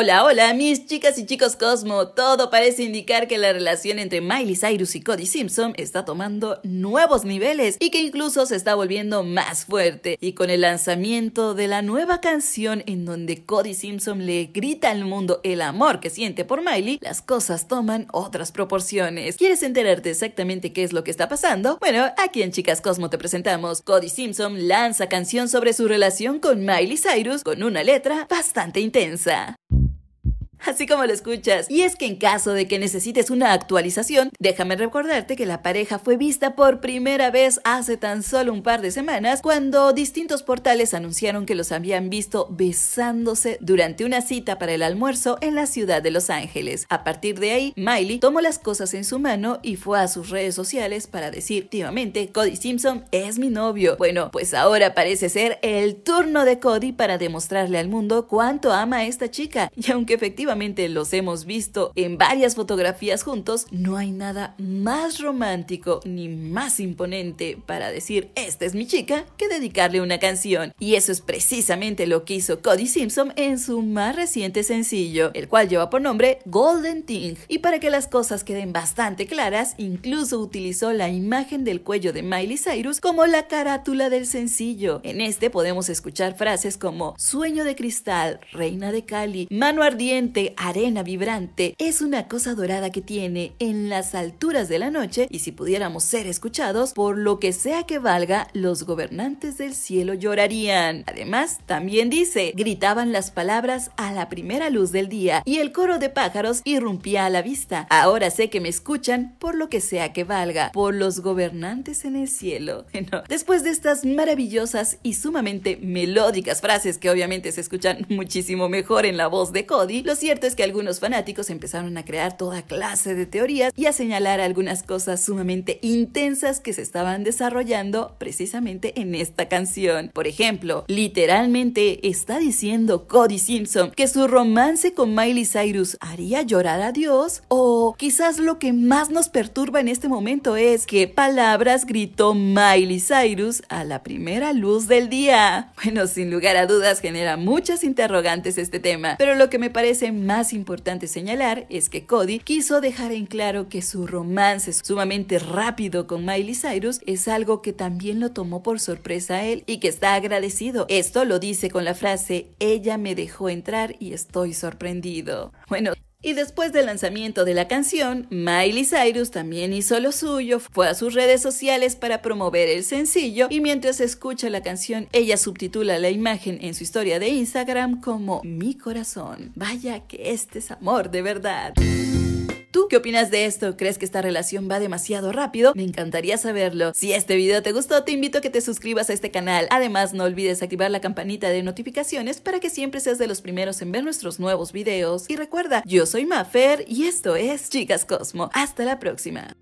Hola, hola, mis chicas y chicos Cosmo. Todo parece indicar que la relación entre Miley Cyrus y Cody Simpson está tomando nuevos niveles y que incluso se está volviendo más fuerte. Y con el lanzamiento de la nueva canción en donde Cody Simpson le grita al mundo el amor que siente por Miley, las cosas toman otras proporciones. ¿Quieres enterarte exactamente qué es lo que está pasando? Bueno, aquí en Chicas Cosmo te presentamos. Cody Simpson lanza canción sobre su relación con Miley Cyrus con una letra bastante intensa así como lo escuchas. Y es que en caso de que necesites una actualización, déjame recordarte que la pareja fue vista por primera vez hace tan solo un par de semanas cuando distintos portales anunciaron que los habían visto besándose durante una cita para el almuerzo en la ciudad de Los Ángeles. A partir de ahí, Miley tomó las cosas en su mano y fue a sus redes sociales para decir, últimamente, Cody Simpson es mi novio. Bueno, pues ahora parece ser el turno de Cody para demostrarle al mundo cuánto ama a esta chica. Y aunque efectivamente los hemos visto en varias fotografías juntos, no hay nada más romántico ni más imponente para decir esta es mi chica que dedicarle una canción. Y eso es precisamente lo que hizo Cody Simpson en su más reciente sencillo, el cual lleva por nombre Golden Thing. Y para que las cosas queden bastante claras, incluso utilizó la imagen del cuello de Miley Cyrus como la carátula del sencillo. En este podemos escuchar frases como Sueño de cristal, Reina de Cali, Mano ardiente, arena vibrante, es una cosa dorada que tiene en las alturas de la noche y si pudiéramos ser escuchados, por lo que sea que valga, los gobernantes del cielo llorarían. Además, también dice, gritaban las palabras a la primera luz del día y el coro de pájaros irrumpía a la vista. Ahora sé que me escuchan por lo que sea que valga, por los gobernantes en el cielo. Después de estas maravillosas y sumamente melódicas frases que obviamente se escuchan muchísimo mejor en la voz de Cody, los cierto es que algunos fanáticos empezaron a crear toda clase de teorías y a señalar algunas cosas sumamente intensas que se estaban desarrollando precisamente en esta canción. Por ejemplo, literalmente está diciendo Cody Simpson que su romance con Miley Cyrus haría llorar a Dios o quizás lo que más nos perturba en este momento es qué palabras gritó Miley Cyrus a la primera luz del día. Bueno, sin lugar a dudas genera muchas interrogantes este tema, pero lo que me parece más importante señalar es que Cody quiso dejar en claro que su romance sumamente rápido con Miley Cyrus es algo que también lo tomó por sorpresa a él y que está agradecido. Esto lo dice con la frase, ella me dejó entrar y estoy sorprendido. Bueno, y después del lanzamiento de la canción, Miley Cyrus también hizo lo suyo, fue a sus redes sociales para promover el sencillo y mientras escucha la canción, ella subtitula la imagen en su historia de Instagram como Mi corazón. Vaya que este es amor de verdad qué opinas de esto? ¿Crees que esta relación va demasiado rápido? Me encantaría saberlo. Si este video te gustó, te invito a que te suscribas a este canal. Además, no olvides activar la campanita de notificaciones para que siempre seas de los primeros en ver nuestros nuevos videos. Y recuerda, yo soy Mafer y esto es Chicas Cosmo. Hasta la próxima.